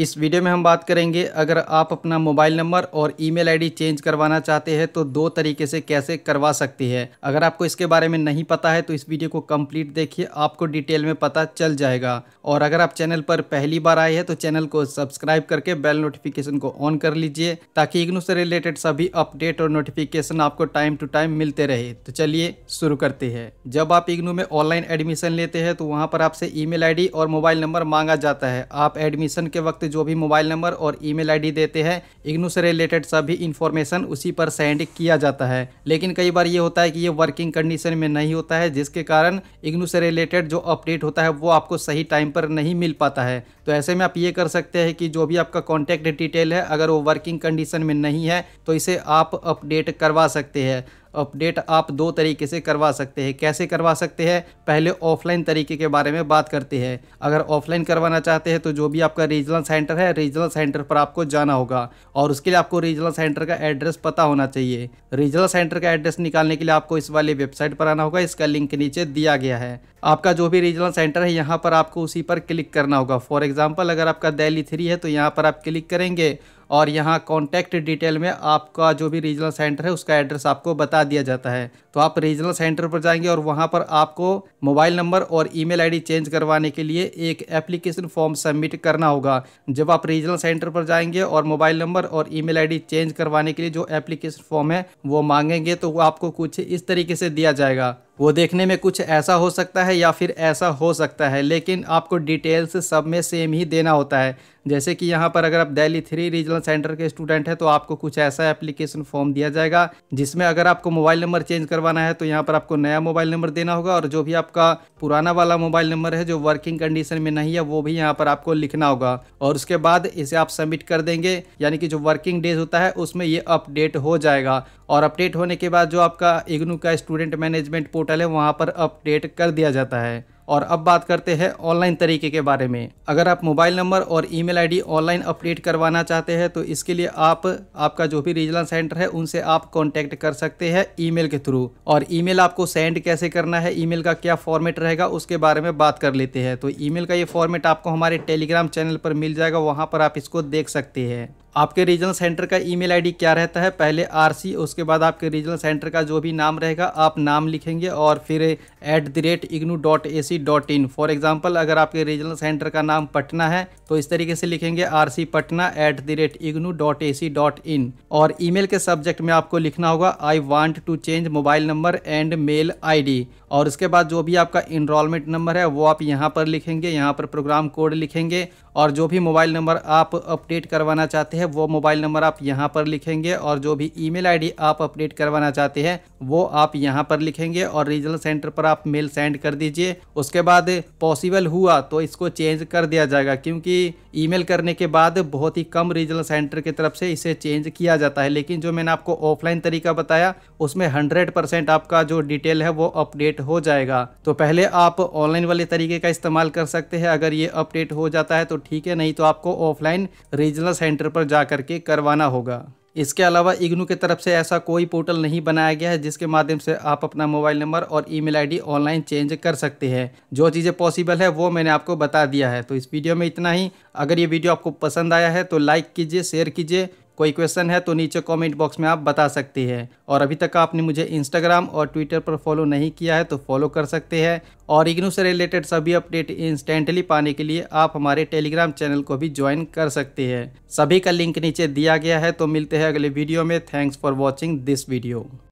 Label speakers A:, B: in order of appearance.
A: इस वीडियो में हम बात करेंगे अगर आप अपना मोबाइल नंबर और ईमेल आईडी चेंज करवाना चाहते हैं तो दो तरीके से कैसे करवा सकते हैं अगर आपको इसके बारे में नहीं पता है तो इस वीडियो को कंप्लीट देखिए आपको डिटेल में पता चल जाएगा और अगर आप चैनल पर पहली बार आए हैं तो चैनल को सब्सक्राइब करके बेल नोटिफिकेशन को ऑन कर लीजिए ताकि इग्नू से रिलेटेड सभी अपडेट और नोटिफिकेशन आपको टाइम टू टाइम मिलते रहे तो चलिए शुरू करते हैं जब आप इग्नू में ऑनलाइन एडमिशन लेते हैं तो वहाँ पर आपसे ई मेल और मोबाइल नंबर मांगा जाता है आप एडमिशन के वक्त जो भी मोबाइल नंबर और ईमेल आईडी देते हैं इग्नू से रिलेटेड सभी इन्फॉर्मेशन उसी पर सेंड किया जाता है लेकिन कई बार ये होता है कि ये वर्किंग कंडीशन में नहीं होता है जिसके कारण इग्नू से रिलेटेड जो अपडेट होता है वो आपको सही टाइम पर नहीं मिल पाता है तो ऐसे में आप ये कर सकते हैं कि जो भी आपका कॉन्टैक्ट डिटेल है अगर वो वर्किंग कंडीशन में नहीं है तो इसे आप अपडेट करवा सकते हैं अपडेट आप दो तरीके से करवा सकते हैं कैसे करवा सकते हैं पहले ऑफलाइन तरीके के बारे में बात करते हैं अगर ऑफलाइन करवाना चाहते हैं तो जो भी आपका रीजनल सेंटर है रीजनल सेंटर पर आपको जाना होगा और उसके लिए आपको रीजनल सेंटर का एड्रेस पता होना चाहिए रीजनल सेंटर का एड्रेस निकालने के लिए आपको इस वाली वेबसाइट पर आना होगा इसका लिंक नीचे दिया गया है आपका जो भी रीजनल सेंटर है यहाँ पर आपको उसी पर क्लिक करना होगा फॉर एग्जाम्पल अगर आपका दैली थ्री है तो यहाँ पर आप क्लिक करेंगे और यहाँ कॉन्टैक्ट डिटेल में आपका जो भी रीजनल सेंटर है उसका एड्रेस आपको बता दिया जाता है तो आप रीजनल सेंटर पर जाएंगे और वहाँ पर आपको मोबाइल नंबर और ईमेल आईडी चेंज करवाने के लिए एक एप्लीकेशन फॉर्म सबमिट करना होगा जब आप रीजनल सेंटर पर जाएंगे और मोबाइल नंबर और ई मेल चेंज करवाने के लिए जो एप्लीकेशन फॉर्म है वो मांगेंगे तो वो आपको कुछ इस तरीके से दिया जाएगा वो देखने में कुछ ऐसा हो सकता है या फिर ऐसा हो सकता है लेकिन आपको डिटेल्स सब में सेम ही देना होता है जैसे कि यहाँ पर अगर आप दिल्ली थ्री रीजनल सेंटर के स्टूडेंट हैं तो आपको कुछ ऐसा एप्लीकेशन फॉर्म दिया जाएगा जिसमें अगर आपको मोबाइल नंबर चेंज करवाना है तो यहाँ पर आपको नया मोबाइल नंबर देना होगा और जो भी आपका पुराना वाला मोबाइल नंबर है जो वर्किंग कंडीशन में नहीं है वो भी यहाँ पर आपको लिखना होगा और उसके बाद इसे आप सबमिट कर देंगे यानी कि जो वर्किंग डेज होता है उसमें ये अपडेट हो जाएगा और अपडेट होने के बाद जो आपका इग्नू का स्टूडेंट मैनेजमेंट पोर्टल पोर्टल है वहाँ पर अपडेट कर दिया जाता है और अब बात करते हैं ऑनलाइन तरीके के बारे में अगर आप मोबाइल नंबर और ईमेल आईडी ऑनलाइन अपडेट करवाना चाहते हैं तो इसके लिए आप आपका जो भी रीजनल सेंटर है उनसे आप कांटेक्ट कर सकते हैं ईमेल के थ्रू और ईमेल आपको सेंड कैसे करना है ईमेल का क्या फॉर्मेट रहेगा उसके बारे में बात कर लेते हैं तो ईमेल का ये फॉर्मेट आपको हमारे टेलीग्राम चैनल पर मिल जाएगा वहाँ पर आप इसको देख सकते हैं आपके रीजनल सेंटर का ईमेल आईडी क्या रहता है पहले आरसी उसके बाद आपके रीजनल सेंटर का जो भी नाम रहेगा आप नाम लिखेंगे और फिर at the rate IGNOU dot A C dot in for example अगर आपके रीजनल सेंटर का नाम पटना है तो इस तरीके से लिखेंगे R C Patna at the rate IGNOU dot A C dot in और ईमेल के सब्जेक्ट में आपको लिखना होगा I want to change mobile number and mail ID और उसके बाद जो भी आपका इनरोलमेंट नंबर है वो आप यहाँ पर लिखेंगे यहाँ पर प्रोग्राम कोड लिखेंगे और जो भी मोबाइल नंबर आप अपडेट करवाना चाहते हैं वो मोबाइल नंबर आप यहाँ पर लिखेंगे और जो भी ईमेल आईडी आप अपडेट करवाना चाहते हैं वो आप यहाँ पर लिखेंगे और रीजनल सेंटर पर आप मेल सेंड कर दीजिए उसके बाद पॉसिबल हुआ तो इसको चेंज कर दिया जाएगा क्योंकि ईमेल करने के बाद बहुत ही कम रीजनल सेंटर की तरफ से इसे चेंज किया जाता है लेकिन जो मैंने आपको ऑफलाइन तरीका बताया उसमें हंड्रेड परसेंट आपका जो डिटेल है वो अपडेट हो जाएगा तो पहले आप ऑनलाइन वाले तरीके का इस्तेमाल कर सकते हैं अगर ये अपडेट हो जाता है तो ठीक है नहीं तो आपको ऑफलाइन रीजनल सेंटर पर जा करके करवाना होगा इसके अलावा इग्नू की तरफ से ऐसा कोई पोर्टल नहीं बनाया गया है जिसके माध्यम से आप अपना मोबाइल नंबर और ईमेल आईडी ऑनलाइन चेंज कर सकते हैं जो चीज़ें पॉसिबल है वो मैंने आपको बता दिया है तो इस वीडियो में इतना ही अगर ये वीडियो आपको पसंद आया है तो लाइक कीजिए शेयर कीजिए कोई क्वेश्चन है तो नीचे कमेंट बॉक्स में आप बता सकते हैं और अभी तक आपने मुझे इंस्टाग्राम और ट्विटर पर फॉलो नहीं किया है तो फॉलो कर सकते हैं और इग्नू से रिलेटेड सभी अपडेट इंस्टेंटली पाने के लिए आप हमारे टेलीग्राम चैनल को भी ज्वाइन कर सकते हैं सभी का लिंक नीचे दिया गया है तो मिलते हैं अगले वीडियो में thanks for watching this video